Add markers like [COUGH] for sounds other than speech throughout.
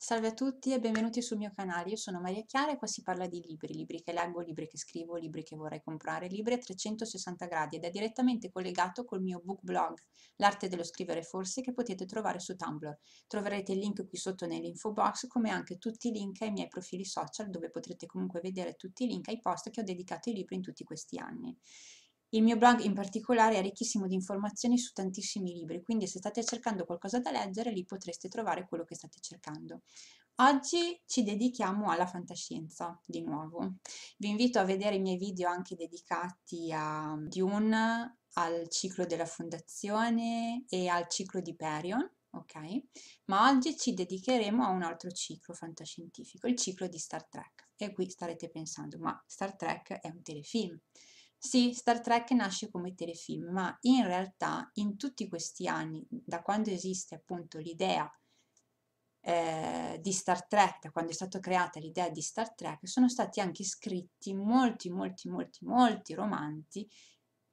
Salve a tutti e benvenuti sul mio canale, io sono Maria Chiara e qua si parla di libri, libri che leggo, libri che scrivo, libri che vorrei comprare, libri a 360 gradi ed è direttamente collegato col mio book blog, l'arte dello scrivere forse, che potete trovare su Tumblr. Troverete il link qui sotto nell'info box, come anche tutti i link ai miei profili social, dove potrete comunque vedere tutti i link ai post che ho dedicato ai libri in tutti questi anni. Il mio blog in particolare è ricchissimo di informazioni su tantissimi libri, quindi se state cercando qualcosa da leggere lì potreste trovare quello che state cercando. Oggi ci dedichiamo alla fantascienza di nuovo. Vi invito a vedere i miei video anche dedicati a Dune, al ciclo della fondazione e al ciclo di Perion, ok? Ma oggi ci dedicheremo a un altro ciclo fantascientifico, il ciclo di Star Trek. E qui starete pensando, ma Star Trek è un telefilm. Sì, Star Trek nasce come telefilm, ma in realtà in tutti questi anni, da quando esiste appunto l'idea eh, di Star Trek, da quando è stata creata l'idea di Star Trek, sono stati anche scritti molti, molti, molti, molti romanti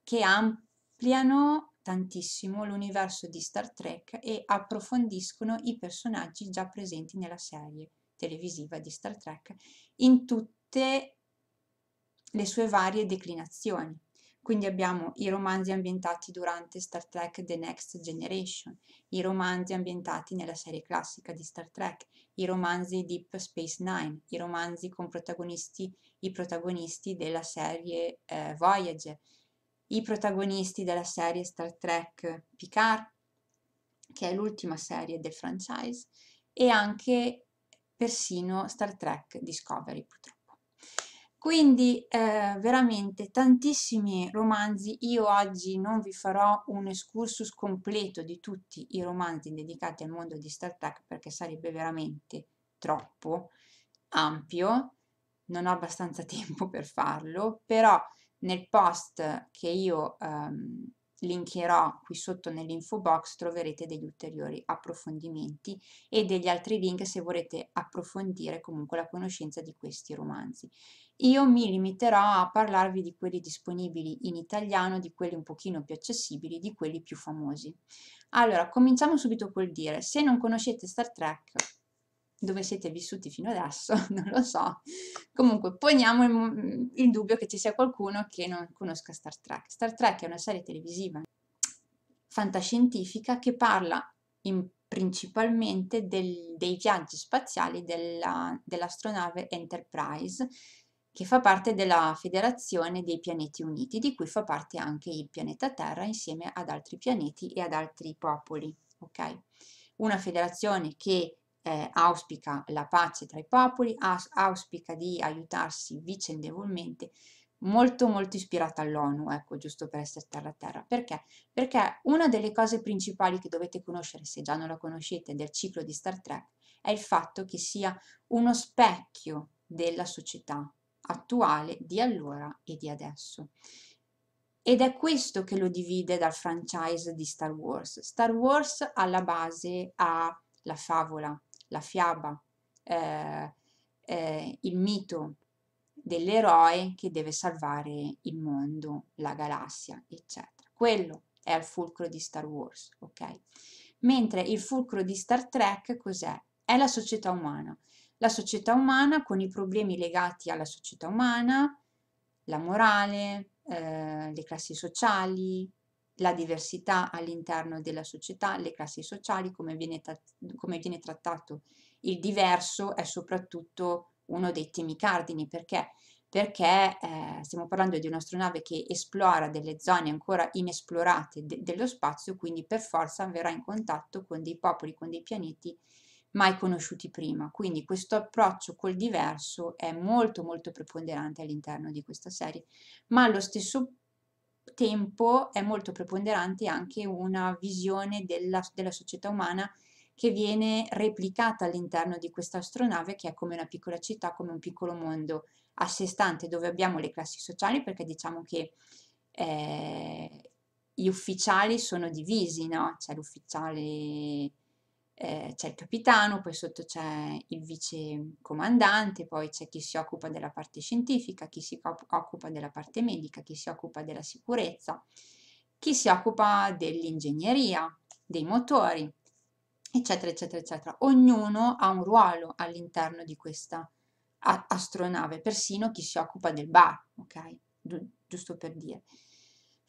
che ampliano tantissimo l'universo di Star Trek e approfondiscono i personaggi già presenti nella serie televisiva di Star Trek in tutte le sue varie declinazioni. Quindi abbiamo i romanzi ambientati durante Star Trek The Next Generation, i romanzi ambientati nella serie classica di Star Trek, i romanzi Deep Space Nine, i romanzi con protagonisti, i protagonisti della serie eh, Voyager, i protagonisti della serie Star Trek Picard, che è l'ultima serie del franchise, e anche persino Star Trek Discovery purtroppo. Quindi eh, veramente tantissimi romanzi, io oggi non vi farò un excursus completo di tutti i romanzi dedicati al mondo di Star Trek perché sarebbe veramente troppo ampio, non ho abbastanza [LAUGHS] tempo per farlo, però nel post che io ehm, linkerò qui sotto nell'info box troverete degli ulteriori approfondimenti e degli altri link se volete approfondire comunque la conoscenza di questi romanzi. Io mi limiterò a parlarvi di quelli disponibili in italiano, di quelli un pochino più accessibili, di quelli più famosi. Allora, cominciamo subito col dire, se non conoscete Star Trek, dove siete vissuti fino adesso, [LAUGHS] non lo so. Comunque, poniamo il, mm, il, dubbio che ci sia qualcuno che non conosca Star Trek. Star Trek è una serie televisiva fantascientifica che parla in, principalmente del, dei viaggi spaziali della, dell'astronave Enterprise, che fa parte della Federazione dei Pianeti Uniti, di cui fa parte anche il pianeta Terra insieme ad altri pianeti e ad altri popoli. Okay? Una federazione che eh, auspica la pace tra i popoli, aus auspica di aiutarsi vicendevolmente, molto molto ispirata all'ONU, ecco, giusto per essere terra a terra. Perché? Perché una delle cose principali che dovete conoscere, se già non la conoscete, del ciclo di Star Trek, è il fatto che sia uno specchio della società, attuale di allora e di adesso. Ed è questo che lo divide dal franchise di Star Wars. Star Wars alla base ha la favola, la fiaba, eh, eh, il mito dell'eroe che deve salvare il mondo, la galassia, eccetera. Quello è il fulcro di Star Wars, ok? Mentre il fulcro di Star Trek cos'è? È la società umana la società umana con i problemi legati alla società umana, la morale, eh, le classi sociali, la diversità all'interno della società, le classi sociali, come viene, come viene, trattato il diverso è soprattutto uno dei temi cardini perché, perché eh, stiamo parlando di un'astronave che esplora delle zone ancora inesplorate de dello spazio, quindi per forza verrà in contatto con dei popoli, con dei pianeti mai conosciuti prima. Quindi questo approccio col diverso è molto molto preponderante all'interno di questa serie, ma allo stesso tempo è molto preponderante anche una visione della, della società umana che viene replicata all'interno di questa astronave che è come una piccola città, come un piccolo mondo a sé stante dove abbiamo le classi sociali perché diciamo che eh, gli ufficiali sono divisi, no? C'è l'ufficiale eh, c'è il capitano, poi sotto c'è il vice comandante, poi c'è chi si occupa della parte scientifica, chi si occupa della parte medica, chi si occupa della sicurezza, chi si occupa dell'ingegneria, dei motori, eccetera, eccetera, eccetera. Ognuno ha un ruolo all'interno di questa astronave, persino chi si occupa del bar, ok? Giusto per dire.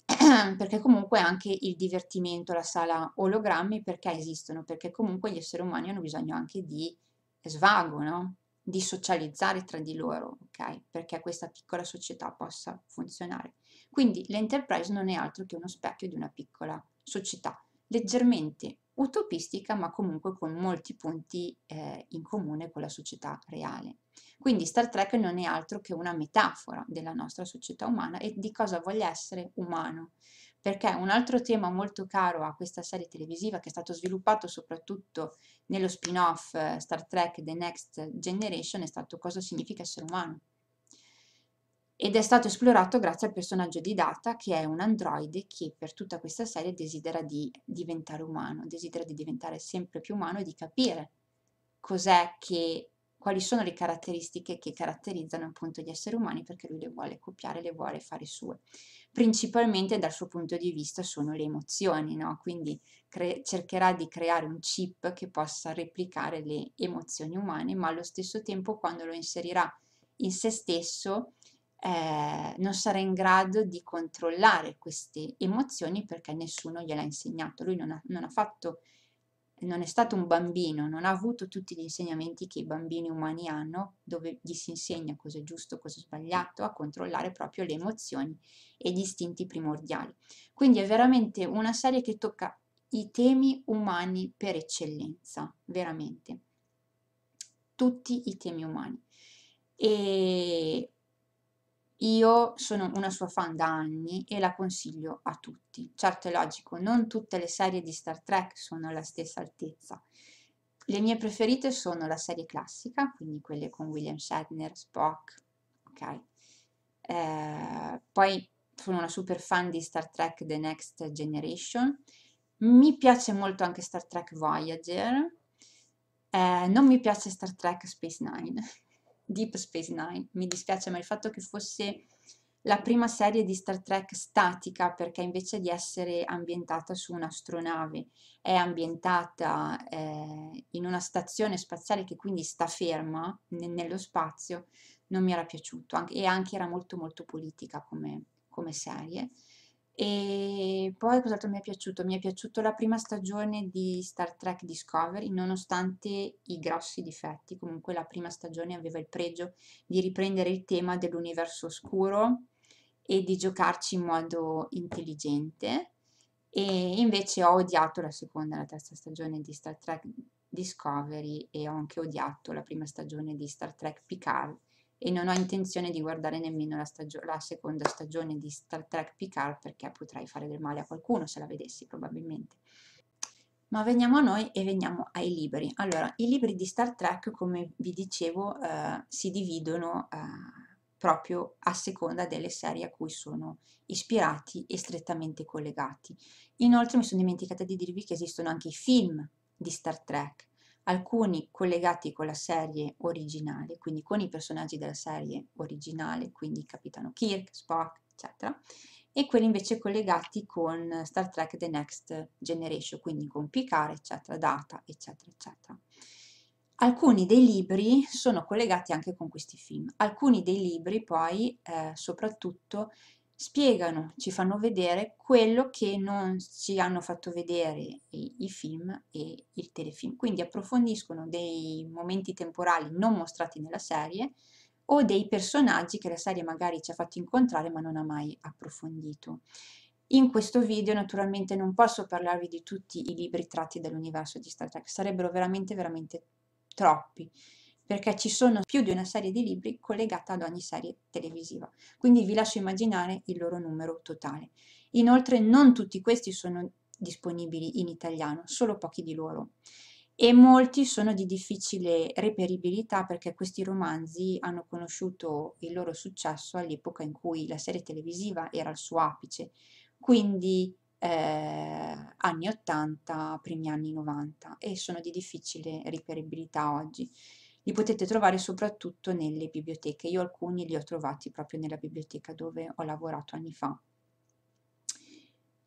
[CLEARS THROAT] perché comunque anche il divertimento, la sala ologrammi, perché esistono? Perché comunque gli esseri umani hanno bisogno anche di svago, no? di socializzare tra di loro, okay? perché questa piccola società possa funzionare. Quindi l'enterprise non è altro che uno specchio di una piccola società, leggermente utopistica ma comunque con molti punti eh, in comune con la società reale. Quindi Star Trek non è altro che una metafora della nostra società umana e di cosa voglia essere umano. Perché un altro tema molto caro a questa serie televisiva, che è stato sviluppato soprattutto nello spin-off eh, Star Trek The Next Generation, è stato cosa significa essere umano. Ed è stato esplorato grazie al personaggio di Data, che è un androide che per tutta questa serie desidera di diventare umano, desidera di diventare sempre più umano e di capire cos'è che quali sono le caratteristiche che caratterizzano appunto gli esseri umani perché lui le vuole copiare, le vuole fare sue. Principalmente dal suo punto di vista sono le emozioni, no? quindi cercherà di creare un chip che possa replicare le emozioni umane, ma allo stesso tempo quando lo inserirà in se stesso eh, non sarà in grado di controllare queste emozioni perché nessuno gliel'ha insegnato, lui non ha, non ha fatto non è stato un bambino, non ha avuto tutti gli insegnamenti che i bambini umani hanno, dove gli si insegna cosa è giusto, cosa è sbagliato, a controllare proprio le emozioni e gli istinti primordiali. Quindi è veramente una serie che tocca i temi umani per eccellenza, veramente. Tutti i temi umani. E io sono una sua fan da anni e la consiglio a tutti. Certo è logico, non tutte le serie di Star Trek sono alla stessa altezza. Le mie preferite sono la serie classica, quindi quelle con William Shatner, Spock, ok? Eh, poi sono una super fan di Star Trek The Next Generation. Mi piace molto anche Star Trek Voyager. Eh, non mi piace Star Trek Space Nine [LAUGHS] Deep Space Nine. Mi dispiace, ma il fatto che fosse la prima serie di Star Trek statica, perché invece di essere ambientata su un'astronave, è ambientata eh, in una stazione spaziale che quindi sta ferma ne nello spazio, non mi era piaciuto anche, e anche era molto molto politica come, come serie. E poi cos'altro mi è piaciuto? Mi è piaciuta la prima stagione di Star Trek Discovery, nonostante i grossi difetti, comunque la prima stagione aveva il pregio di riprendere il tema dell'universo oscuro e di giocarci in modo intelligente. E invece ho odiato la seconda e la terza stagione di Star Trek Discovery e ho anche odiato la prima stagione di Star Trek Picard e non ho intenzione di guardare nemmeno la, la, seconda stagione di Star Trek Picard perché potrei fare del male a qualcuno se la vedessi probabilmente. Ma veniamo a noi e veniamo ai libri. Allora, i libri di Star Trek, come vi dicevo, eh, si dividono eh, proprio a seconda delle serie a cui sono ispirati e strettamente collegati. Inoltre mi sono dimenticata di dirvi che esistono anche i film di Star Trek, alcuni collegati con la serie originale, quindi con i personaggi della serie originale, quindi Capitano Kirk, Spock, eccetera, e quelli invece collegati con Star Trek The Next Generation, quindi con Picard, eccetera, Data, eccetera, eccetera. Alcuni dei libri sono collegati anche con questi film, alcuni dei libri poi eh, soprattutto spiegano, ci fanno vedere quello che non ci hanno fatto vedere i, i, film e il telefilm, quindi approfondiscono dei momenti temporali non mostrati nella serie o dei personaggi che la serie magari ci ha fatto incontrare ma non ha mai approfondito. In questo video naturalmente non posso parlarvi di tutti i libri tratti dall'universo di Star Trek, sarebbero veramente veramente troppi perché ci sono più di una serie di libri collegata ad ogni serie televisiva, quindi vi lascio immaginare il loro numero totale. Inoltre non tutti questi sono disponibili in italiano, solo pochi di loro e molti sono di difficile reperibilità perché questi romanzi hanno conosciuto il loro successo all'epoca in cui la serie televisiva era al suo apice, quindi eh, anni 80, primi anni 90 e sono di difficile reperibilità oggi. Li potete trovare soprattutto nelle biblioteche. Io alcuni li ho trovati proprio nella biblioteca dove ho lavorato anni fa.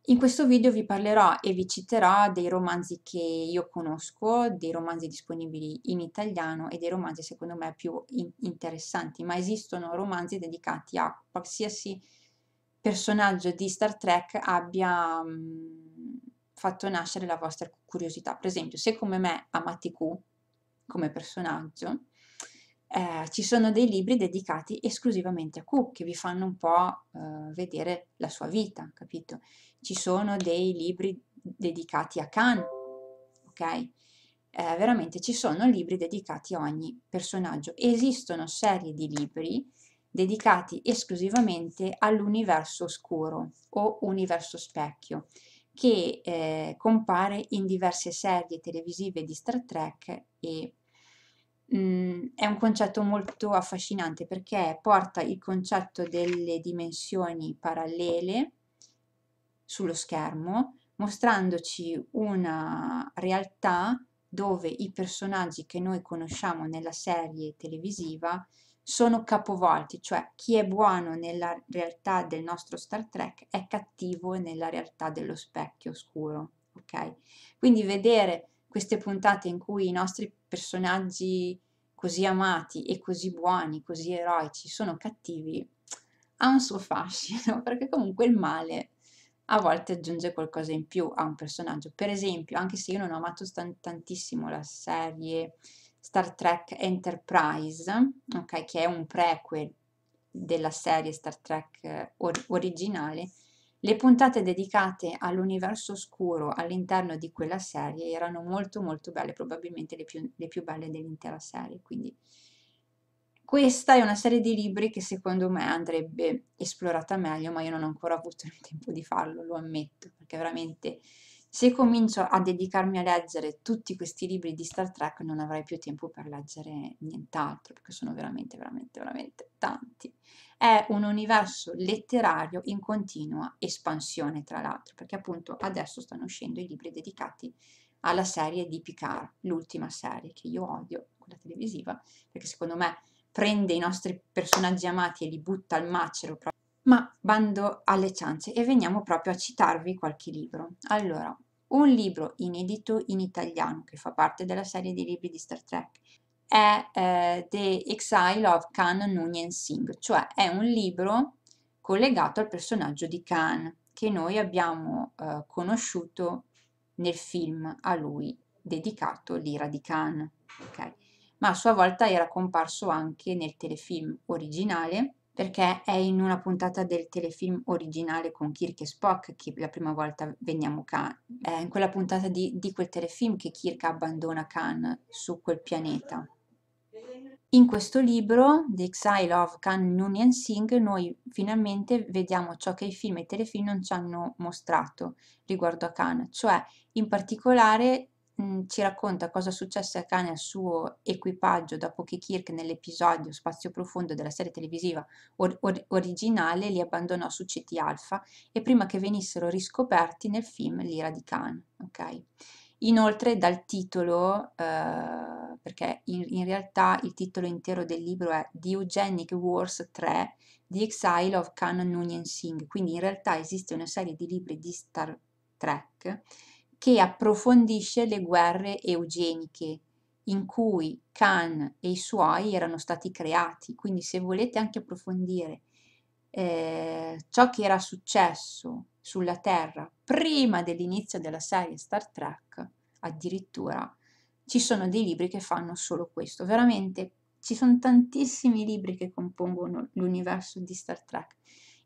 In questo video vi parlerò e vi citerò dei romanzi che io conosco, dei romanzi disponibili in italiano e dei romanzi secondo me più in interessanti, ma esistono romanzi dedicati a qualsiasi personaggio di Star Trek abbia mh, mhmm, fatto nascere la vostra curiosità. Per esempio, se come me amate Q, come personaggio, eh, ci sono dei libri dedicati esclusivamente a Cook che vi fanno un po' eh, vedere la sua vita, capito? Ci sono dei libri dedicati a Khan, ok? Eh, veramente ci sono libri dedicati a ogni personaggio. Esistono serie di libri dedicati esclusivamente all'universo oscuro o universo specchio che eh, compare in diverse serie televisive di Star Trek e mh, mhmm, è un concetto molto affascinante perché porta il concetto delle dimensioni parallele sullo schermo, mostrandoci una realtà dove i personaggi che noi conosciamo nella serie televisiva sono capovolti, cioè chi è buono nella realtà del nostro Star Trek è cattivo nella realtà dello specchio oscuro, ok? Quindi vedere queste puntate in cui i nostri personaggi così amati e così buoni, così eroici, sono cattivi, ha un suo fascino, [LAUGHS] perché comunque il male a volte aggiunge qualcosa in più a un personaggio. Per esempio, anche se io non ho amato tantissimo la serie Star Trek Enterprise, okay, che è un prequel della serie Star Trek eh, or- originale, le puntate dedicate all'universo oscuro all'interno di quella serie erano molto molto belle, probabilmente le più, le più belle dell'intera serie, quindi questa è una serie di libri che secondo me andrebbe esplorata meglio, ma io non ho ancora avuto il tempo di farlo, lo ammetto, perché veramente se comincio a dedicarmi a leggere tutti questi libri di Star Trek non avrei più tempo per leggere nient'altro, perché sono veramente, veramente, veramente tanti è un universo letterario in continua espansione, tra l'altro, perché appunto adesso stanno uscendo i libri dedicati alla serie di Picard, l'ultima serie che io odio, quella televisiva, perché secondo me prende i nostri personaggi amati e li butta al macero proprio ma bando alle ciance e veniamo proprio a citarvi qualche libro. Allora, un libro inedito in italiano che fa parte della serie di libri di Star Trek è eh, The Exile of Khan Noonien Singh, cioè è un libro collegato al personaggio di Khan che noi abbiamo eh, conosciuto nel film a lui dedicato L'ira di Khan, okay? ma a sua volta era comparso anche nel telefilm originale perché è in una puntata del telefilm originale con Kirk e Spock che la prima volta veniamo Khan. È in quella puntata di, di quel telefilm che Kirk abbandona Khan su quel pianeta. In questo libro, The Exile of Khan Noonien Singh, noi finalmente vediamo ciò che i film e i telefilm non ci hanno mostrato riguardo a Khan, cioè in particolare mh, mm, ci racconta cosa successe a Khan e al suo equipaggio dopo che Kirk nell'episodio Spazio Profondo della serie televisiva or- or- originale li abbandonò su CT Alpha e prima che venissero riscoperti nel film L'ira di Khan. Okay? Inoltre dal titolo, eh, perché in, in, realtà il titolo intero del libro è The Eugenic Wars 3, The Exile of Canon Nunyan Singh, quindi in realtà esiste una serie di libri di Star Trek che approfondisce le guerre eugeniche in cui Khan e i suoi erano stati creati, quindi se volete anche approfondire eh, ciò che era successo sulla Terra prima dell'inizio della serie Star Trek, addirittura ci sono dei libri che fanno solo questo. Veramente ci sono tantissimi libri che compongono l'universo di Star Trek,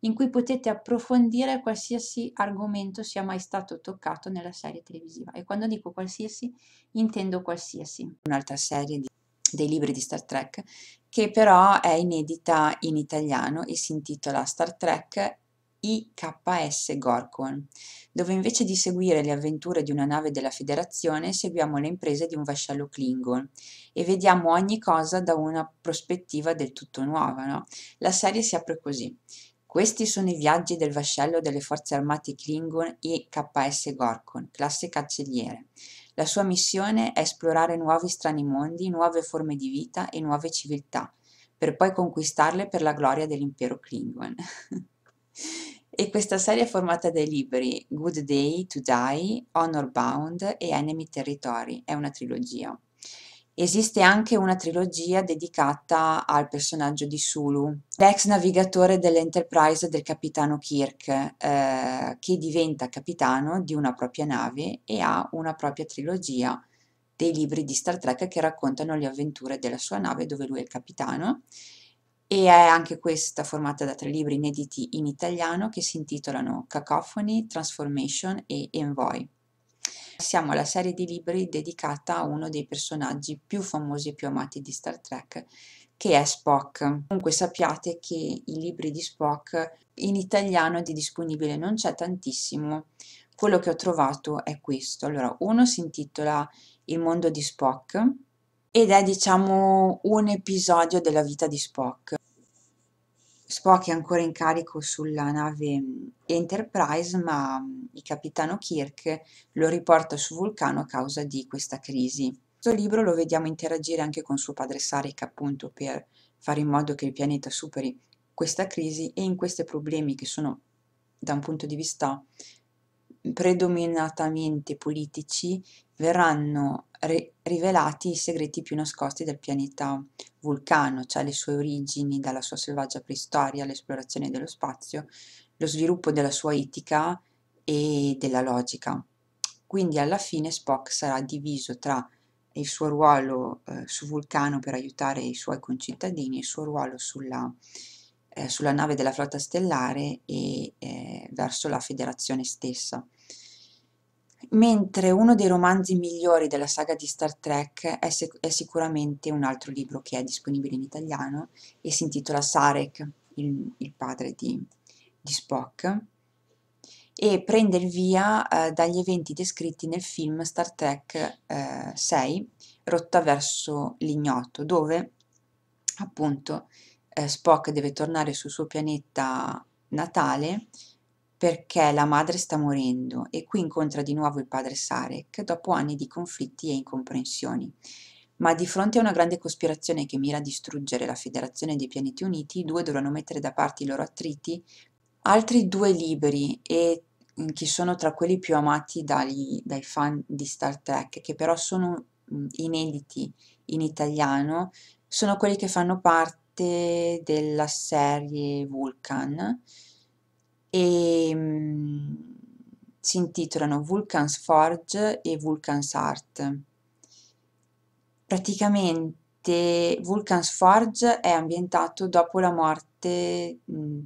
in cui potete approfondire qualsiasi argomento sia mai stato toccato nella serie televisiva. E quando dico qualsiasi, intendo qualsiasi. Un'altra serie di, dei libri di Star Trek, che però è inedita in italiano e si intitola Star Trek IKS Gorkon, dove invece di seguire le avventure di una nave della Federazione seguiamo le imprese di un vascello Klingon e vediamo ogni cosa da una prospettiva del tutto nuova. No? La serie si apre così. Questi sono i viaggi del vascello delle forze armate Klingon IKS Gorkon, classe cancelliere. La sua missione è esplorare nuovi strani mondi, nuove forme di vita e nuove civiltà, per poi conquistarle per la gloria dell'impero Klingon. [LAUGHS] e questa serie è formata dai libri Good Day to Die, Honor Bound e Enemy Territory, è una trilogia. Esiste anche una trilogia dedicata al personaggio di Sulu, l'ex navigatore dell'Enterprise del capitano Kirk, eh, che diventa capitano di una propria nave e ha una propria trilogia dei libri di Star Trek che raccontano le avventure della sua nave dove lui è il capitano e è anche questa formata da tre libri inediti in italiano che si intitolano Cacophony, Transformation e Envoy. Siamo alla serie di libri dedicata a uno dei personaggi più famosi e più amati di Star Trek, che è Spock. Comunque sappiate che i libri di Spock in italiano di disponibile non c'è tantissimo. Quello che ho trovato è questo. Allora, uno si intitola Il mondo di Spock, ed è diciamo un episodio della vita di Spock. Spock è ancora in carico sulla nave Enterprise, ma il capitano Kirk lo riporta su Vulcano a causa di questa crisi. In Questo libro lo vediamo interagire anche con suo padre Sarek, appunto per fare in modo che il pianeta superi questa crisi e in questi problemi che sono da un punto di vista predominatamente politici, verranno re- rivelati i segreti più nascosti del pianeta Vulcano, cioè le sue origini dalla sua selvaggia preistoria, l'esplorazione dello spazio, lo sviluppo della sua etica e della logica. Quindi alla fine Spock sarà diviso tra il suo ruolo eh, su Vulcano per aiutare i suoi concittadini e il suo ruolo sulla eh, sulla nave della flotta stellare e eh, verso la federazione stessa. Mentre uno dei romanzi migliori della saga di Star Trek è, è sicuramente un altro libro che è disponibile in italiano e si intitola Sarek, il, il padre di, di Spock, e prende il via eh, dagli eventi descritti nel film Star Trek eh, Rotta verso l'ignoto, dove appunto eh, Spock deve tornare sul suo pianeta natale perché la madre sta morendo e qui incontra di nuovo il padre Sarek dopo anni di conflitti e incomprensioni. Ma di fronte a una grande cospirazione che mira a distruggere la Federazione dei Pianeti Uniti, i due dovranno mettere da parte i loro attriti, altri due libri, e mm, che sono tra quelli più amati dagli, dai fan di Star Trek, che però sono mm, inediti in italiano, sono quelli che fanno parte parte della serie Vulcan e mh, mm, si intitolano Vulcan's Forge e Vulcan's Art. Praticamente Vulcan's Forge è ambientato dopo la morte mh, mm,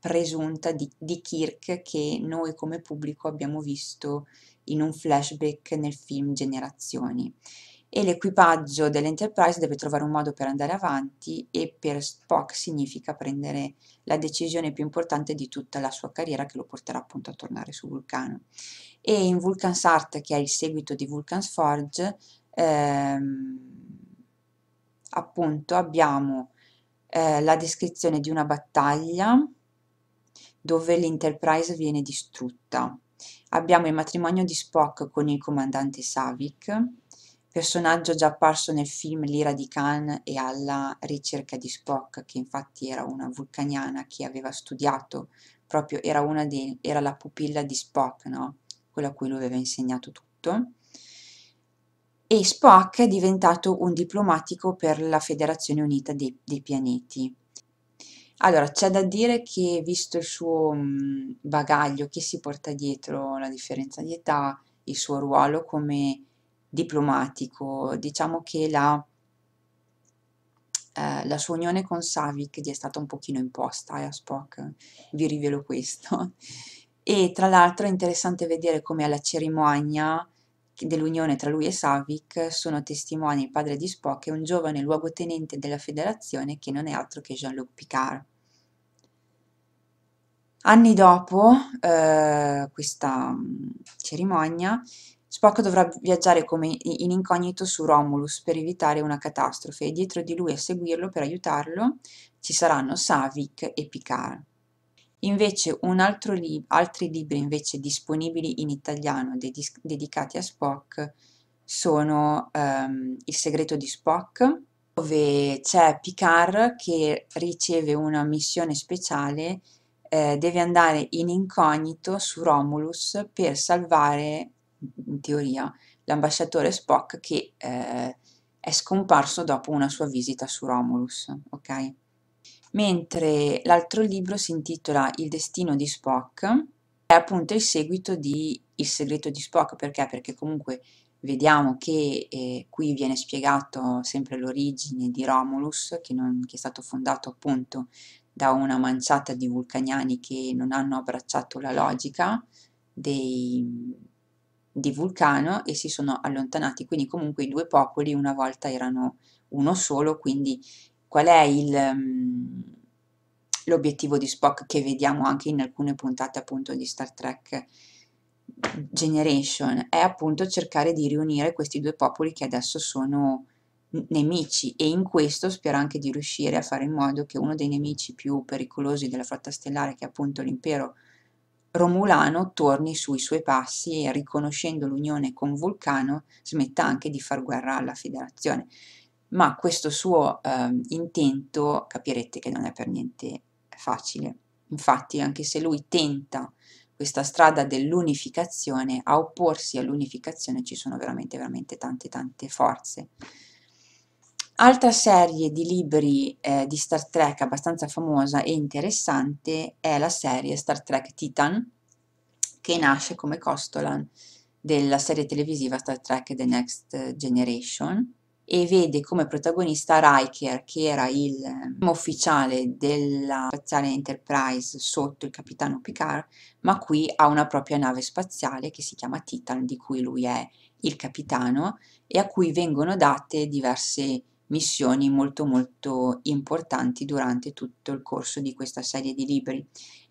presunta di, di Kirk che noi come pubblico abbiamo visto in un flashback nel film Generazioni e l'equipaggio dell'Enterprise deve trovare un modo per andare avanti e per Spock significa prendere la decisione più importante di tutta la sua carriera che lo porterà appunto a tornare su Vulcano. E in Vulcan's Art, che è il seguito di Vulcan's Forge, ehm, appunto abbiamo eh, la descrizione di una battaglia dove l'Enterprise viene distrutta. Abbiamo il matrimonio di Spock con il comandante Savik, personaggio già apparso nel film L'ira di Khan e alla ricerca di Spock, che infatti era una vulcaniana che aveva studiato, proprio era, una de, era la pupilla di Spock, no? quella a cui lui aveva insegnato tutto. E Spock è diventato un diplomatico per la Federazione Unita dei, dei Pianeti. Allora, c'è da dire che visto il suo bagaglio che si porta dietro, la differenza di età, il suo ruolo come diplomatico, diciamo che la, eh, la sua unione con Savic gli è stata un pochino imposta eh, a Spock, vi rivelo questo. E tra l'altro è interessante vedere come alla cerimonia dell'unione tra lui e Savic sono testimoni il padre di Spock e un giovane luogotenente della federazione che non è altro che Jean-Luc Picard. Anni dopo eh, questa mm, cerimonia, Spock dovrà viaggiare come in incognito su Romulus per evitare una catastrofe e dietro di lui a seguirlo per aiutarlo ci saranno Savick e Picard. Invece lib- altri libri invece disponibili in italiano dedis- dedicati a Spock sono um, Il segreto di Spock, dove c'è Picard che riceve una missione speciale, eh, deve andare in incognito su Romulus per salvare in teoria, l'ambasciatore Spock che eh, è scomparso dopo una sua visita su Romulus, ok? Mentre l'altro libro si intitola Il destino di Spock, è appunto il seguito di Il segreto di Spock, perché? Perché comunque vediamo che eh, qui viene spiegato sempre l'origine di Romulus, che, non, che è stato fondato appunto da una manciata di vulcaniani che non hanno abbracciato la logica dei, di Vulcano e si sono allontanati, quindi comunque i due popoli una volta erano uno solo, quindi qual è il, mm, l'obiettivo di Spock che vediamo anche in alcune puntate appunto di Star Trek Generation? È appunto cercare di riunire questi due popoli che adesso sono nemici e in questo spera anche di riuscire a fare in modo che uno dei nemici più pericolosi della flotta stellare, che è appunto l'impero Romulano torni sui suoi passi e riconoscendo l'unione con Vulcano smetta anche di far guerra alla federazione. Ma questo suo eh, intento capirete che non è per niente facile. Infatti anche se lui tenta questa strada dell'unificazione, a opporsi all'unificazione ci sono veramente, veramente tante, tante forze. Altra serie di libri eh, di Star Trek abbastanza famosa e interessante è la serie Star Trek Titan, che nasce come Costolan della serie televisiva Star Trek The Next Generation e vede come protagonista Riker, che era il ehm, ufficiale della spaziale Enterprise sotto il capitano Picard, ma qui ha una propria nave spaziale che si chiama Titan, di cui lui è il capitano e a cui vengono date diverse informazioni missioni molto molto importanti durante tutto il corso di questa serie di libri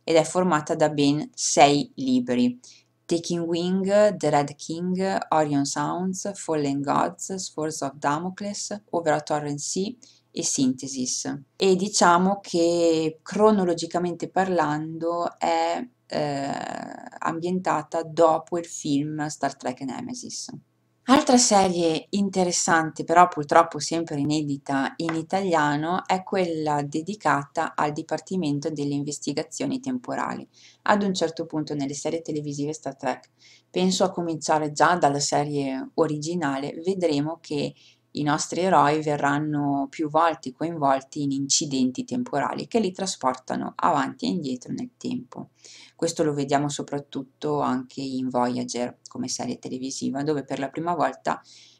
ed è formata da ben sei libri Taking Wing, The Red King, Orion Sounds, Fallen Gods, Swords of Damocles, Over a Torrent Sea e Synthesis e diciamo che cronologicamente parlando è eh, ambientata dopo il film Star Trek Nemesis. Altra serie interessante, però purtroppo sempre inedita in italiano, è quella dedicata al Dipartimento delle Investigazioni Temporali, ad un certo punto nelle serie televisive Star Trek. Penso a cominciare già dalla serie originale, vedremo che i nostri eroi verranno più volte coinvolti in incidenti temporali che li trasportano avanti e indietro nel tempo. Questo lo vediamo soprattutto anche in Voyager come serie televisiva, dove per la prima volta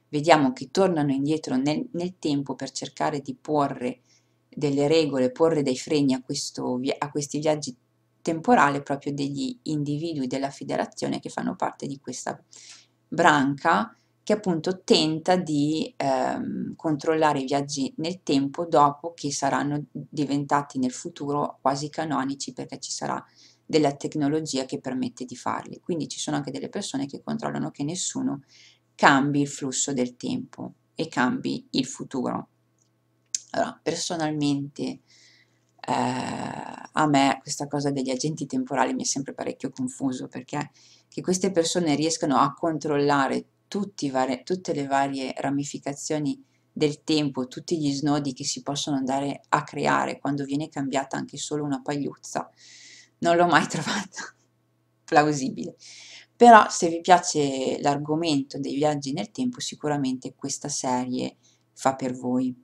vediamo che tornano indietro nel, nel tempo per cercare di porre delle regole, porre dei freni a, questo, a questi viaggi temporali proprio degli individui della federazione che fanno parte di questa branca che appunto tenta di ehm, controllare i viaggi nel tempo dopo che saranno diventati nel futuro quasi canonici perché ci sarà della tecnologia che permette di farli. Quindi ci sono anche delle persone che controllano che nessuno cambi il flusso del tempo e cambi il futuro. Allora, personalmente eh, a me questa cosa degli agenti temporali mi è sempre parecchio confuso perché che queste persone riescano a controllare varie, tutte le varie ramificazioni del tempo, tutti gli snodi che si possono andare a creare quando viene cambiata anche solo una pagliuzza, non l'ho mai [LAUGHS] trovata plausibile. Però se vi piace l'argomento dei viaggi nel tempo, sicuramente questa serie fa per voi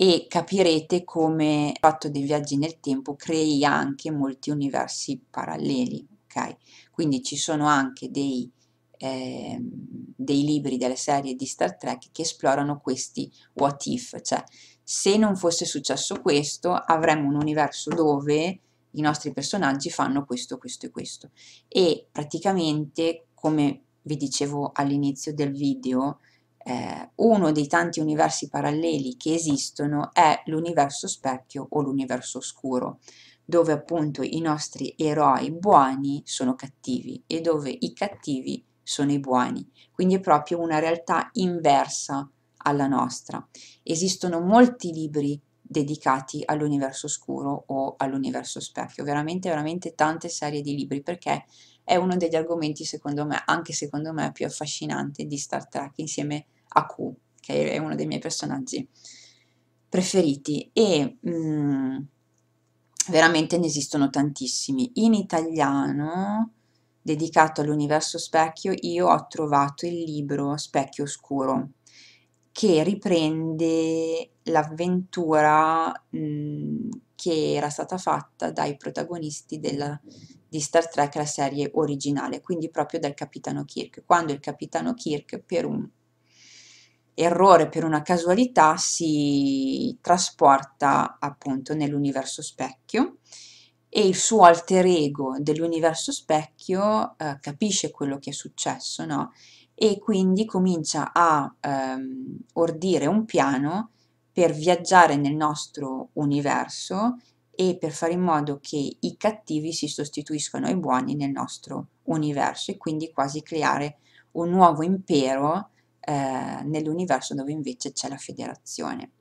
e capirete come il fatto dei viaggi nel tempo crei anche molti universi paralleli, ok? Quindi ci sono anche dei, eh, dei libri delle serie di Star Trek che esplorano questi what if, cioè se non fosse successo questo avremmo un universo dove i nostri personaggi fanno questo, questo e questo. E praticamente, come vi dicevo all'inizio del video, eh, uno dei tanti universi paralleli che esistono è l'universo specchio o l'universo oscuro, dove appunto i nostri eroi buoni sono cattivi e dove i cattivi sono i buoni. Quindi è proprio una realtà inversa alla nostra. Esistono molti libri dedicati all'universo scuro o all'universo specchio, veramente, veramente tante serie di libri perché è uno degli argomenti secondo me, anche secondo me, più affascinante di Star Trek insieme a Q, che è uno dei miei personaggi preferiti e mh, mm, veramente ne esistono tantissimi. In italiano, dedicato all'universo specchio, io ho trovato il libro Specchio Oscuro che riprende l'avventura mh, mhmm, che era stata fatta dai protagonisti della, di Star Trek, la serie originale, quindi proprio dal capitano Kirk, quando il capitano Kirk per un errore, per una casualità, si trasporta appunto nell'universo specchio e il suo alter ego dell'universo specchio eh, capisce quello che è successo, no? e quindi comincia a ehm, ordire un piano per viaggiare nel nostro universo e per fare in modo che i cattivi si sostituiscono ai buoni nel nostro universo e quindi quasi creare un nuovo impero eh, nell'universo dove invece c'è la federazione.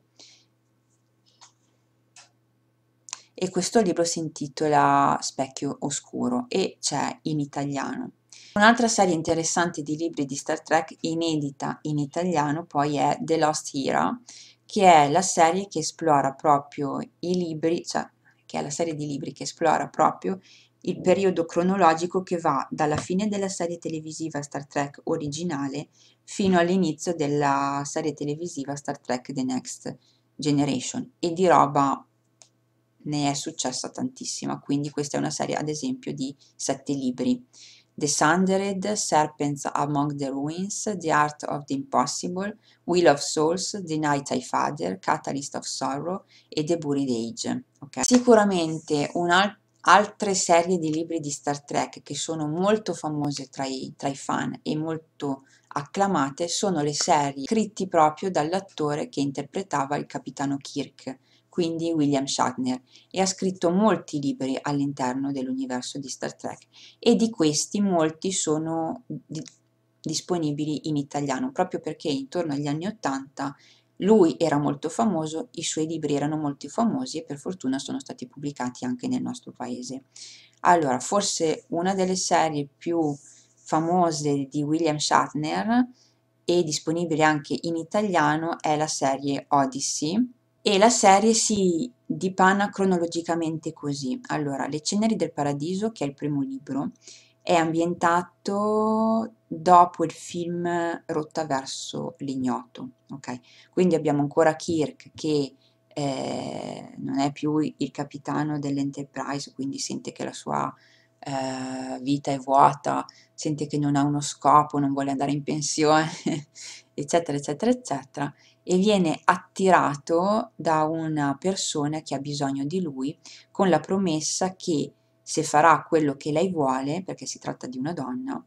E questo libro si intitola Specchio Oscuro e c'è in italiano. Un'altra serie interessante di libri di Star Trek inedita in italiano poi è The Lost Hero, che è la serie che esplora proprio i libri, cioè che è la serie di libri che esplora proprio il periodo cronologico che va dalla fine della serie televisiva Star Trek originale fino all'inizio della serie televisiva Star Trek The Next Generation e di roba ne è successa tantissima, quindi questa è una serie ad esempio di sette libri The Sundered, Serpents Among the Ruins, The Art of the Impossible, Wheel of Souls, The Night I Father, Catalyst of Sorrow e The Buried Age. Okay? Sicuramente un'altra altre serie di libri di Star Trek che sono molto famose tra i, tra i, fan e molto acclamate sono le serie scritte proprio dall'attore che interpretava il capitano Kirk, quindi William Shatner, e ha scritto molti libri all'interno dell'universo di Star Trek e di questi molti sono di disponibili in italiano, proprio perché intorno agli anni Ottanta lui era molto famoso, i suoi libri erano molto famosi e per fortuna sono stati pubblicati anche nel nostro paese. Allora, forse una delle serie più famose di William Shatner e disponibile anche in italiano è la serie Odyssey e la serie si dipana cronologicamente così. Allora, Le ceneri del paradiso, che è il primo libro, è ambientato dopo il film Rotta verso l'ignoto, ok? Quindi abbiamo ancora Kirk che eh, non è più il capitano dell'Enterprise, quindi sente che la sua eh, vita è vuota, sente che non ha uno scopo, non vuole andare in pensione, [LAUGHS] eccetera, eccetera, eccetera e viene attirato da una persona che ha bisogno di lui con la promessa che se farà quello che lei vuole, perché si tratta di una donna,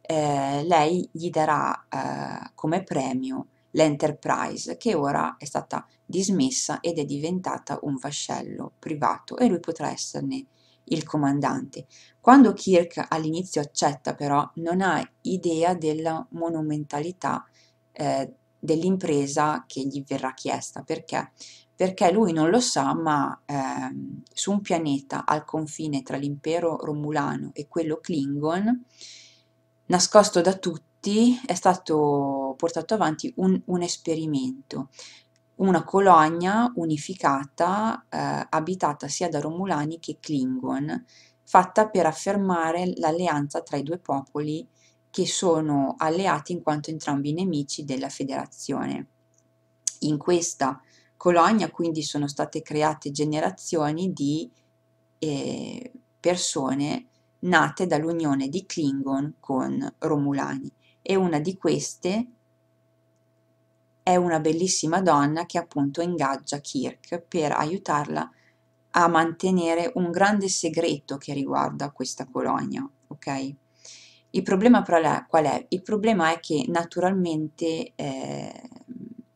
eh, lei gli darà eh, come premio l'Enterprise che ora è stata dismessa ed è diventata un vascello privato e lui potrà esserne il comandante. Quando Kirk all'inizio accetta però non ha idea della monumentalità eh, dell'impresa che gli verrà chiesta. Perché? Perché lui non lo sa, ma eh, su un pianeta al confine tra l'impero romulano e quello Klingon, nascosto da tutti, è stato portato avanti un, un esperimento una colonia unificata eh, abitata sia da Romulani che Klingon, fatta per affermare l'alleanza tra i due popoli che sono alleati in quanto entrambi nemici della federazione. In questa colonia quindi sono state create generazioni di eh, persone nate dall'unione di Klingon con Romulani e una di queste è una bellissima donna che appunto ingaggia Kirk per aiutarla a mantenere un grande segreto che riguarda questa colonia, ok? Il problema però è, qual è? Il problema è che naturalmente eh,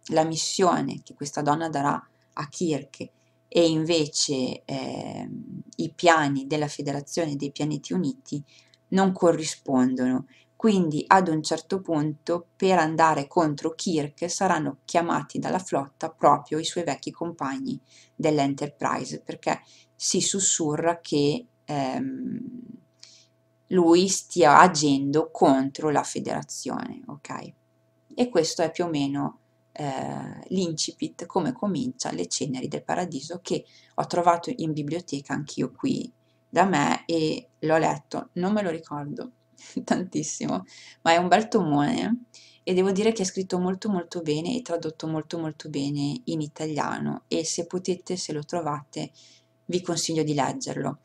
la missione che questa donna darà a Kirk e invece eh, i piani della Federazione dei Pianeti Uniti non corrispondono. Quindi ad un certo punto per andare contro Kirk saranno chiamati dalla flotta proprio i suoi vecchi compagni dell'Enterprise perché si sussurra che ehm, lui stia agendo contro la federazione, ok? E questo è più o meno eh, l'incipit, come comincia Le ceneri del paradiso, che ho trovato in biblioteca anch'io qui da me e l'ho letto, non me lo ricordo [LAUGHS] tantissimo, ma è un bel tomone e devo dire che è scritto molto molto bene e tradotto molto molto bene in italiano e se potete, se lo trovate, vi consiglio di leggerlo.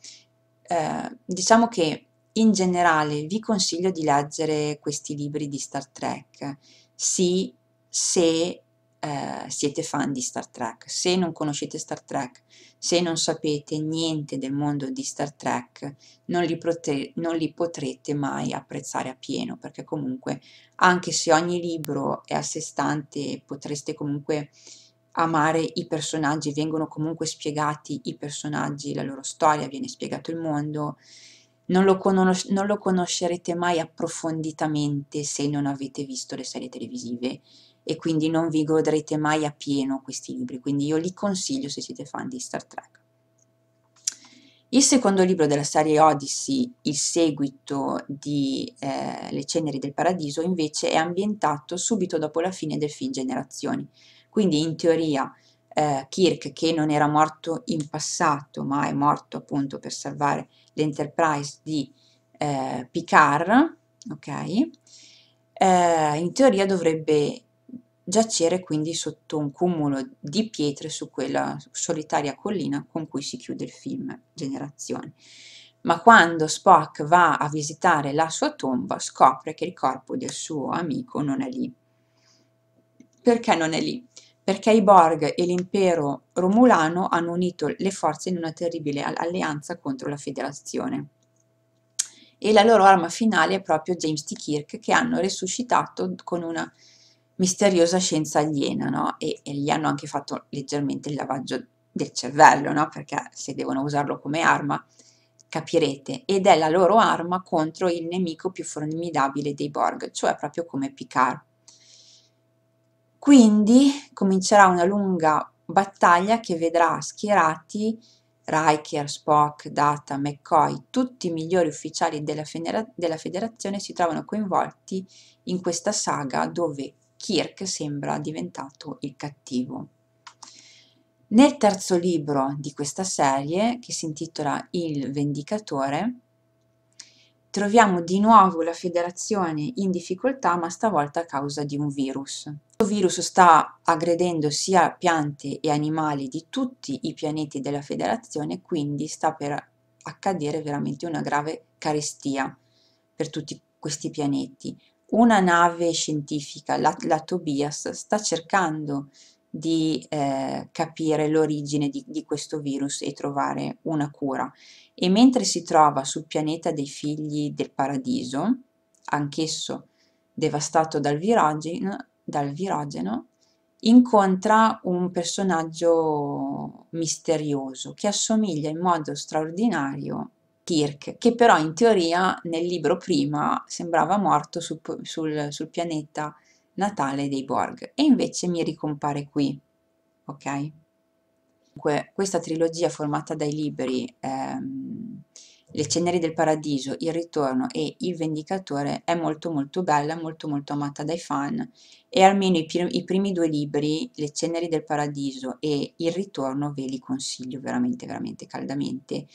Eh, diciamo che in generale vi consiglio di leggere questi libri di Star Trek, sì se eh, siete fan di Star Trek, se non conoscete Star Trek, se non sapete niente del mondo di Star Trek, non li, prote- non li potrete mai apprezzare a pieno, perché comunque anche se ogni libro è a sé stante, potreste comunque amare i personaggi, vengono comunque spiegati i personaggi, la loro storia, viene spiegato il mondo, non lo, conos- non lo conoscerete mai approfonditamente se non avete visto le serie televisive e quindi non vi godrete mai a pieno questi libri, quindi io li consiglio se siete fan di Star Trek. Il secondo libro della serie Odyssey, il seguito di eh, Le ceneri del paradiso, invece è ambientato subito dopo la fine del film Generazioni. Quindi in teoria eh, Kirk, che non era morto in passato, ma è morto appunto per salvare l'enterprise di eh, Picard, ok? Eh, in teoria dovrebbe giacere quindi sotto un cumulo di pietre su quella solitaria collina con cui si chiude il film Generazione. Ma quando Spock va a visitare la sua tomba scopre che il corpo del suo amico non è lì. Perché non è lì? perché i Borg e l'impero romulano hanno unito le forze in una terribile alleanza contro la federazione. E la loro arma finale è proprio James T. Kirk che hanno resuscitato con una misteriosa scienza aliena, no? e, e, gli hanno anche fatto leggermente il lavaggio del cervello, no? Perché se devono usarlo come arma capirete, ed è la loro arma contro il nemico più formidabile dei Borg, cioè proprio come Picard. Quindi comincerà una lunga battaglia che vedrà schierati Riker, Spock, Data, McCoy, tutti i migliori ufficiali della, federa- della, federazione si trovano coinvolti in questa saga dove Kirk sembra diventato il cattivo. Nel terzo libro di questa serie, che si intitola Il Vendicatore, troviamo di nuovo la federazione in difficoltà, ma stavolta a causa di un virus. Questo virus sta aggredendo sia piante e animali di tutti i pianeti della federazione, quindi sta per accadere veramente una grave carestia per tutti questi pianeti. Una nave scientifica, la, la Tobias, sta cercando di eh, capire l'origine di, di, questo virus e trovare una cura. E mentre si trova sul pianeta dei figli del paradiso, anch'esso devastato dal virogeno, dal virogeno incontra un personaggio misterioso che assomiglia in modo straordinario a Kirk, che però in teoria nel libro prima sembrava morto sul, sul, sul pianeta natale dei Borg e invece mi ricompare qui, ok? Dunque, questa trilogia formata dai libri ehm, Le ceneri del paradiso, Il ritorno e Il vendicatore è molto molto bella, molto molto amata dai fan e almeno i, pr i primi due libri, Le ceneri del paradiso e Il ritorno, ve li consiglio veramente veramente caldamente.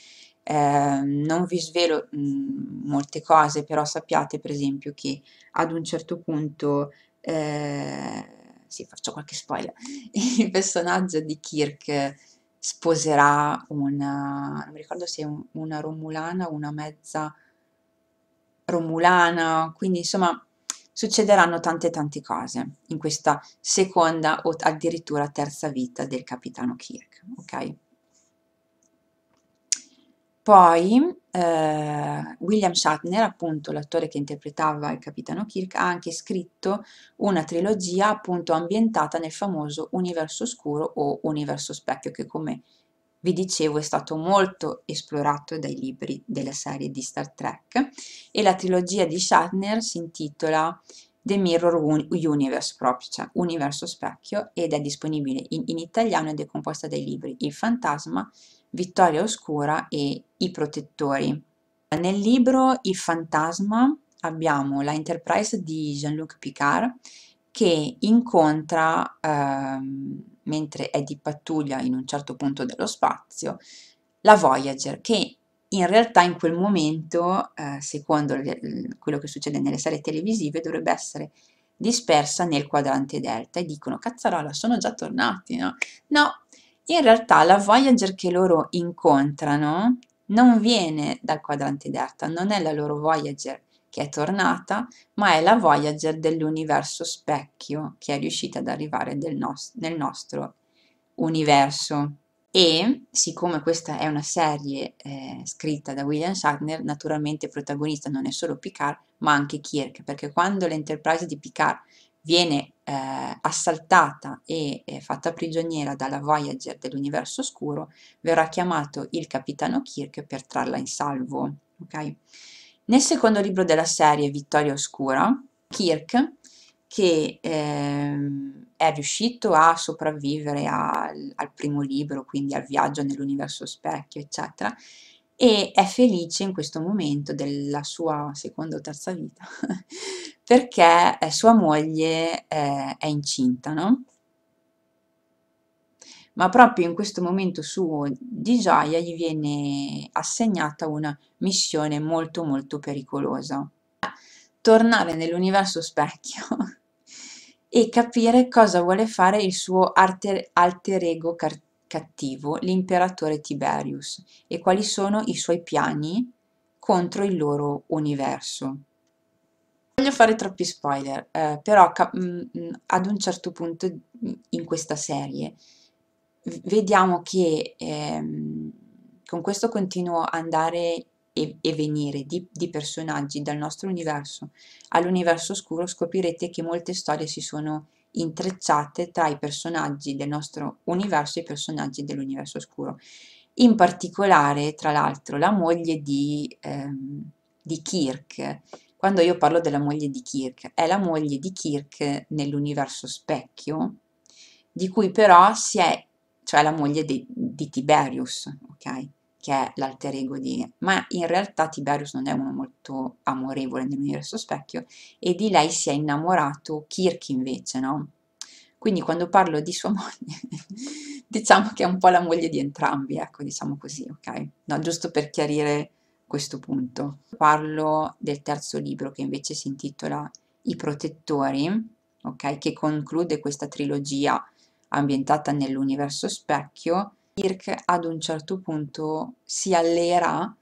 Eh, non vi svelo mh, molte cose, però sappiate per esempio che ad un certo punto eh, sì, faccio qualche spoiler, [LAUGHS] il personaggio di Kirk sposerà una, non mi ricordo se è una romulana o una mezza romulana, quindi insomma succederanno tante tante cose in questa seconda o addirittura terza vita del capitano Kirk, ok? Poi eh, William Shatner, appunto l'attore che interpretava il capitano Kirk, ha anche scritto una trilogia appunto ambientata nel famoso universo oscuro o universo specchio che come vi dicevo è stato molto esplorato dai libri della serie di Star Trek e la trilogia di Shatner si intitola The Mirror Universe proprio, cioè Universo Specchio ed è disponibile in, in italiano ed è composta dai libri Il Fantasma, Vittoria Oscura e I Protettori. Nel libro Il Fantasma abbiamo la Enterprise di Jean-Luc Picard che incontra, ehm, mentre è di pattuglia in un certo punto dello spazio, la Voyager che in realtà in quel momento, eh, secondo le, quello che succede nelle serie televisive, dovrebbe essere dispersa nel quadrante delta e dicono cazzarola sono già tornati, no? No, in realtà la Voyager che loro incontrano non viene dal quadrante delta, non è la loro Voyager che è tornata, ma è la Voyager dell'universo specchio che è riuscita ad arrivare nos nel nostro universo. E siccome questa è una serie eh, scritta da William Shatner, naturalmente protagonista non è solo Picard, ma anche Kirk, perché quando l'Enterprise di Picard viene eh, assaltata e eh, fatta prigioniera dalla Voyager dell'universo oscuro, verrà chiamato il capitano Kirk per trarla in salvo. Okay? Nel secondo libro della serie, Vittoria Oscura, Kirk, che ehm, è riuscito a sopravvivere al, al primo libro, quindi al viaggio nell'universo specchio, eccetera, e è felice in questo momento della sua seconda o terza vita [LAUGHS] perché eh, sua moglie eh, è incinta, no? Ma proprio in questo momento suo di gioia gli viene assegnata una missione molto molto pericolosa. Tornare nell'universo specchio [LAUGHS] e capire cosa vuole fare il suo alter, alter ego cartesiano cattivo, l'imperatore Tiberius, e quali sono i suoi piani contro il loro universo voglio fare troppi spoiler, eh, però mm, mm, ad un certo punto mm, in questa serie vediamo che ehm, con questo continuo andare e, e venire di, di, personaggi dal nostro universo all'universo oscuro scoprirete che molte storie si sono intrecciate tra i personaggi del nostro universo e i personaggi dell'universo oscuro. In particolare, tra l'altro, la moglie di, ehm, di Kirk, quando io parlo della moglie di Kirk, è la moglie di Kirk nell'universo specchio, di cui però si è, cioè la moglie di, di Tiberius, ok? Che è l'alter ego di... Ma in realtà Tiberius non è uno molto amorevole nell'universo specchio e di lei si è innamorato Kirk invece, no? Quindi quando parlo di sua [LAUGHS] moglie, diciamo che è un po' la moglie di entrambi, ecco, diciamo così, ok? No, giusto per chiarire questo punto. Parlo del terzo libro che invece si intitola I protettori, okay, che conclude questa trilogia ambientata nell'universo specchio. Kirk ad un certo punto si alleerà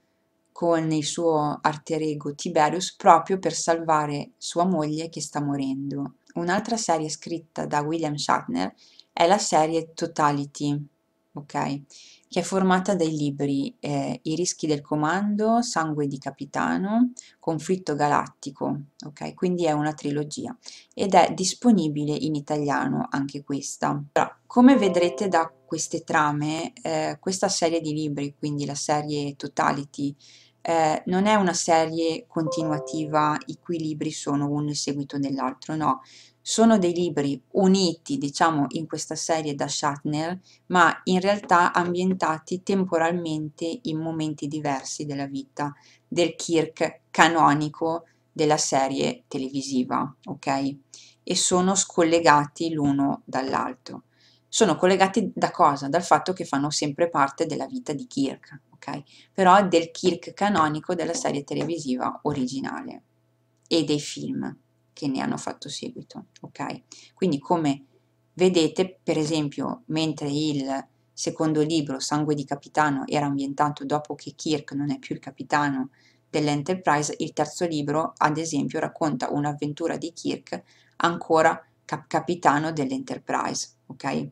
con il suo alter ego Tiberius proprio per salvare sua moglie che sta morendo. Un'altra serie scritta da William Shatner è la serie Totality, ok? Che è formata dai libri eh, I rischi del comando, Sangue di capitano, Conflitto galattico, ok? Quindi è una trilogia ed è disponibile in italiano anche questa. Allora, come vedrete da queste trame, eh, questa serie di libri, quindi la serie Totality, eh, non è una serie continuativa i cui libri sono uno il seguito dell'altro, no, sono dei libri uniti, diciamo, in questa serie da Shatner, ma in realtà ambientati temporalmente in momenti diversi della vita del Kirk canonico della serie televisiva, ok? E sono scollegati l'uno dall'altro. Sono collegati da cosa? Dal fatto che fanno sempre parte della vita di Kirk, ok? Però del Kirk canonico della serie televisiva originale e dei film che ne hanno fatto seguito. Ok? Quindi come vedete, per esempio, mentre il secondo libro, Sangue di Capitano, era ambientato dopo che Kirk non è più il capitano dell'Enterprise, il terzo libro, ad esempio, racconta un'avventura di Kirk ancora cap capitano dell'Enterprise. Ok?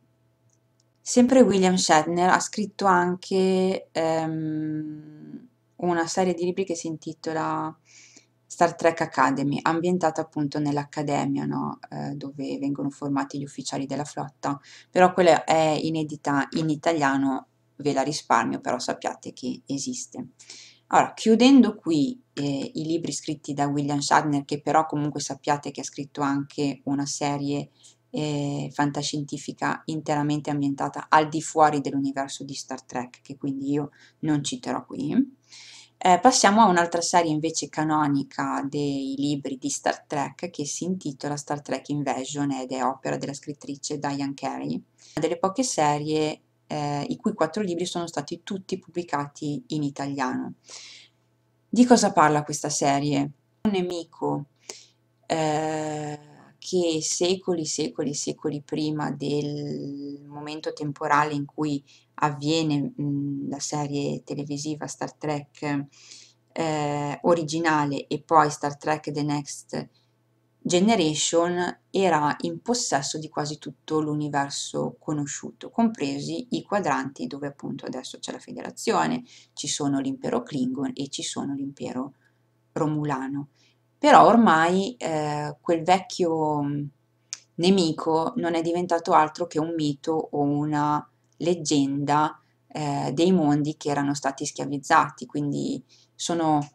Sempre William Shatner ha scritto anche um, una serie di libri che si intitola Star Trek Academy, ambientata appunto nell'Accademia no? eh, dove vengono formati gli ufficiali della flotta, però quella è inedita in italiano, ve la risparmio, però sappiate che esiste. Allora, chiudendo qui eh, i libri scritti da William Shatner, che però comunque sappiate che ha scritto anche una serie eh, fantascientifica interamente ambientata al di fuori dell'universo di Star Trek, che quindi io non citerò qui. Eh, passiamo a un'altra serie invece canonica dei libri di Star Trek che si intitola Star Trek Invasion ed è opera della scrittrice Diane Carey, una delle poche serie eh, i cui quattro libri sono stati tutti pubblicati in italiano. Di cosa parla questa serie? Un nemico eh, che secoli, secoli, secoli prima del momento temporale in cui avviene mh, mhmm, la serie televisiva Star Trek eh, originale e poi Star Trek The Next Generation era in possesso di quasi tutto l'universo conosciuto, compresi i quadranti dove appunto adesso c'è la federazione, ci sono l'impero Klingon e ci sono l'impero Romulano. Però ormai eh, quel vecchio mhmm, nemico non è diventato altro che un mito o una leggenda eh, dei mondi che erano stati schiavizzati, quindi sono,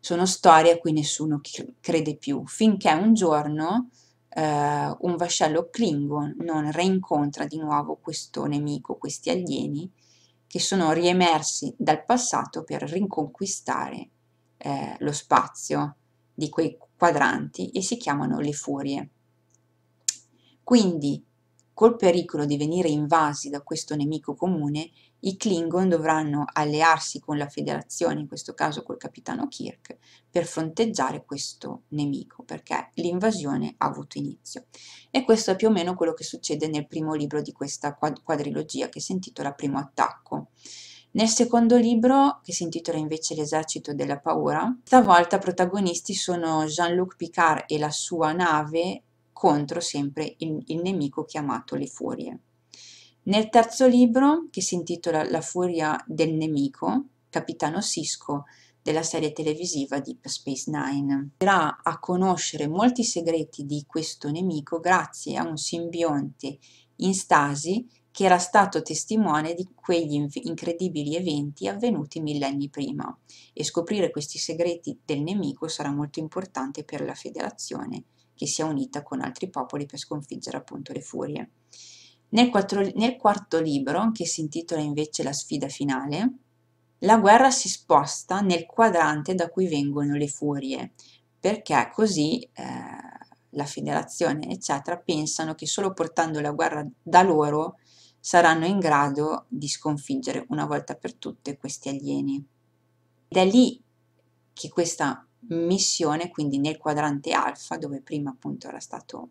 sono, storie a cui nessuno crede più, finché un giorno eh, un vascello Klingon non reincontra di nuovo questo nemico, questi alieni, che sono riemersi dal passato per riconquistare eh, lo spazio di quei quadranti e si chiamano le furie. Quindi col pericolo di venire invasi da questo nemico comune, i Klingon dovranno allearsi con la federazione, in questo caso col capitano Kirk, per fronteggiare questo nemico, perché l'invasione ha avuto inizio. E questo è più o meno quello che succede nel primo libro di questa quadrilogia, che si intitola Primo attacco. Nel secondo libro, che si intitola invece L'esercito della paura, stavolta protagonisti sono Jean-Luc Picard e la sua nave contro sempre il, il nemico chiamato le furie. Nel terzo libro, che si intitola La furia del nemico, Capitano Sisko della serie televisiva Deep Space Nine. Verrà a conoscere molti segreti di questo nemico grazie a un simbionte in stasi che era stato testimone di quegli incredibili eventi avvenuti millenni prima e scoprire questi segreti del nemico sarà molto importante per la federazione che si è unita con altri popoli per sconfiggere appunto le furie. Nel, quattro, nel quarto libro, che si intitola invece La sfida finale, la guerra si sposta nel quadrante da cui vengono le furie, perché così eh, la federazione, eccetera, pensano che solo portando la guerra da loro saranno in grado di sconfiggere una volta per tutte questi alieni. Ed è lì che questa missione, quindi nel quadrante alfa, dove prima appunto era stato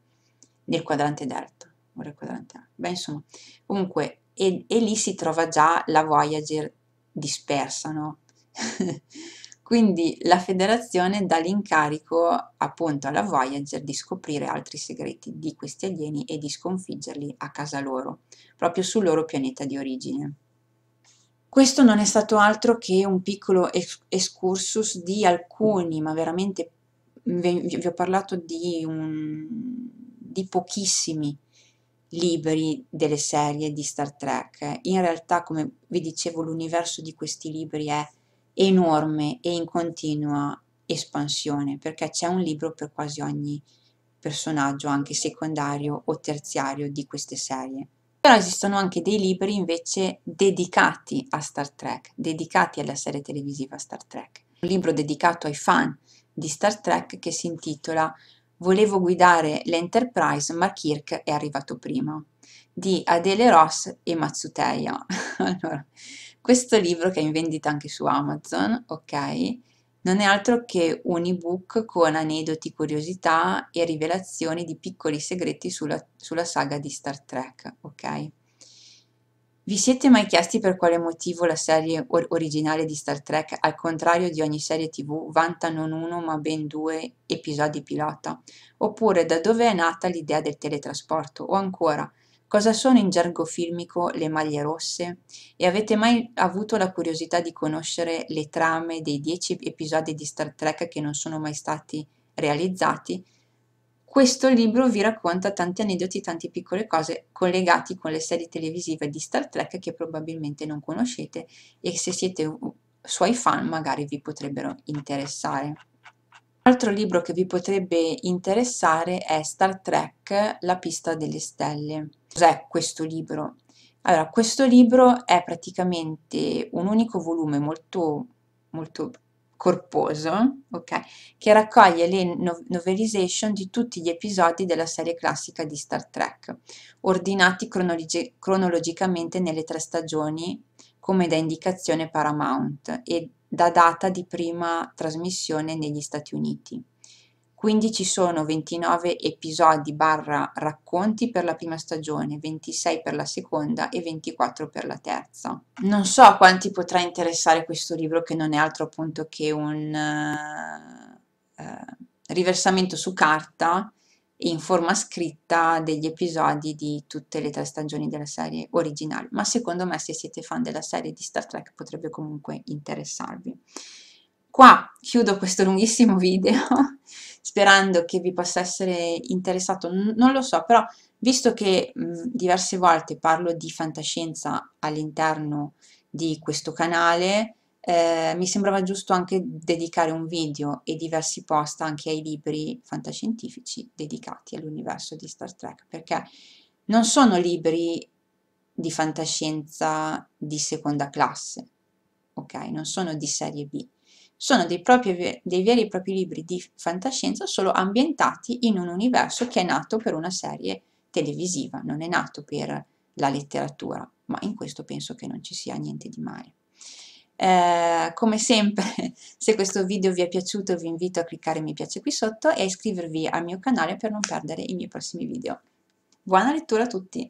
nel quadrante delta, ora il quadrante alfa. Beh, insomma, comunque, e, e, lì si trova già la Voyager dispersa, no? [LAUGHS] quindi la federazione dà l'incarico appunto alla Voyager di scoprire altri segreti di questi alieni e di sconfiggerli a casa loro, proprio sul loro pianeta di origine. Questo non è stato altro che un piccolo excursus di alcuni, ma veramente vi ho parlato di, un, di pochissimi libri delle serie di Star Trek. In realtà, come vi dicevo, l'universo di questi libri è enorme e in continua espansione, perché c'è un libro per quasi ogni personaggio, anche secondario o terziario, di queste serie. Però esistono anche dei libri invece dedicati a Star Trek, dedicati alla serie televisiva Star Trek. Un libro dedicato ai fan di Star Trek che si intitola Volevo guidare l'Enterprise, ma Kirk è arrivato prima, di Adele Ross e Matsuteya. [LAUGHS] allora, questo libro che è in vendita anche su Amazon, ok? non è altro che un ebook con aneddoti, curiosità e rivelazioni di piccoli segreti sulla, sulla saga di Star Trek, ok? Vi siete mai chiesti per quale motivo la serie or- originale di Star Trek, al contrario di ogni serie TV, vanta non uno ma ben due episodi pilota? Oppure da dove è nata l'idea del teletrasporto? O ancora, Cosa sono in gergo filmico le maglie rosse? E avete mai avuto la curiosità di conoscere le trame dei dieci episodi di Star Trek che non sono mai stati realizzati? Questo libro vi racconta tanti aneddoti, tante piccole cose collegati con le serie televisive di Star Trek che probabilmente non conoscete e se siete suoi fan magari vi potrebbero interessare. Un altro libro che vi potrebbe interessare è Star Trek La pista delle stelle cos'è questo libro? Allora, questo libro è praticamente un unico volume molto, molto corposo, okay, che raccoglie le no novelization di tutti gli episodi della serie classica di Star Trek, ordinati cronologicamente nelle tre stagioni, come da indicazione Paramount, e da data di prima trasmissione negli Stati Uniti quindi ci sono 29 episodi barra racconti per la prima stagione, 26 per la seconda e 24 per la terza. Non so a quanti potrà interessare questo libro che non è altro appunto che un uh, uh, riversamento su carta in forma scritta degli episodi di tutte le tre stagioni della serie originale, ma secondo me se siete fan della serie di Star Trek potrebbe comunque interessarvi. Qua chiudo questo lunghissimo [LAUGHS] video sperando che vi possa essere interessato, N non lo so, però visto che mh, mhmm, diverse volte parlo di fantascienza all'interno di questo canale, eh, mi sembrava giusto anche dedicare un video e diversi post anche ai libri fantascientifici dedicati all'universo di Star Trek, perché non sono libri di fantascienza di seconda classe, ok? Non sono di serie B sono dei, propri, dei, veri e propri libri di fantascienza solo ambientati in un universo che è nato per una serie televisiva, non è nato per la letteratura, ma in questo penso che non ci sia niente di male. Eh, come sempre, [LAUGHS] se questo video vi è piaciuto vi invito a cliccare mi piace qui sotto e a iscrivervi al mio canale per non perdere i miei prossimi video. Buona lettura a tutti!